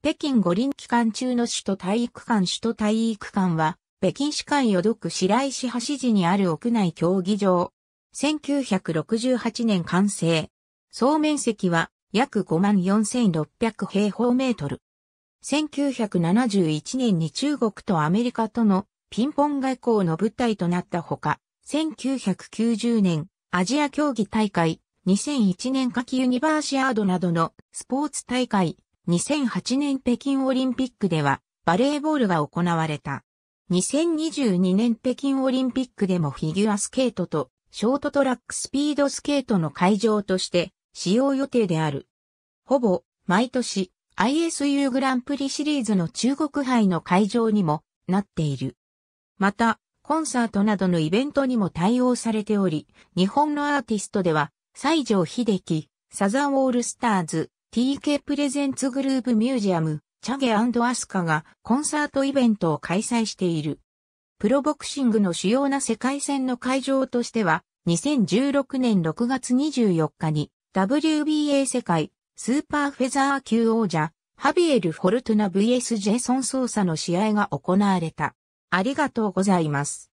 北京五輪期間中の首都体育館首都体育館は、北京市を淀区白石橋寺にある屋内競技場。1968年完成。総面積は約54,600平方メートル。1971年に中国とアメリカとのピンポン外交の舞台となったほか、1990年アジア競技大会、2001年夏季ユニバーシアードなどのスポーツ大会、2008年北京オリンピックではバレーボールが行われた。2022年北京オリンピックでもフィギュアスケートとショートトラックスピードスケートの会場として使用予定である。ほぼ毎年 ISU グランプリシリーズの中国杯の会場にもなっている。また、コンサートなどのイベントにも対応されており、日本のアーティストでは、西城秀樹、サザンオールスターズ、TK プレゼンツグループミュージアム、チャゲアスカがコンサートイベントを開催している。プロボクシングの主要な世界戦の会場としては、2016年6月24日に WBA 世界スーパーフェザー級王者、ハビエル・フォルトゥナ VS ジェソン・ソーサの試合が行われた。ありがとうございます。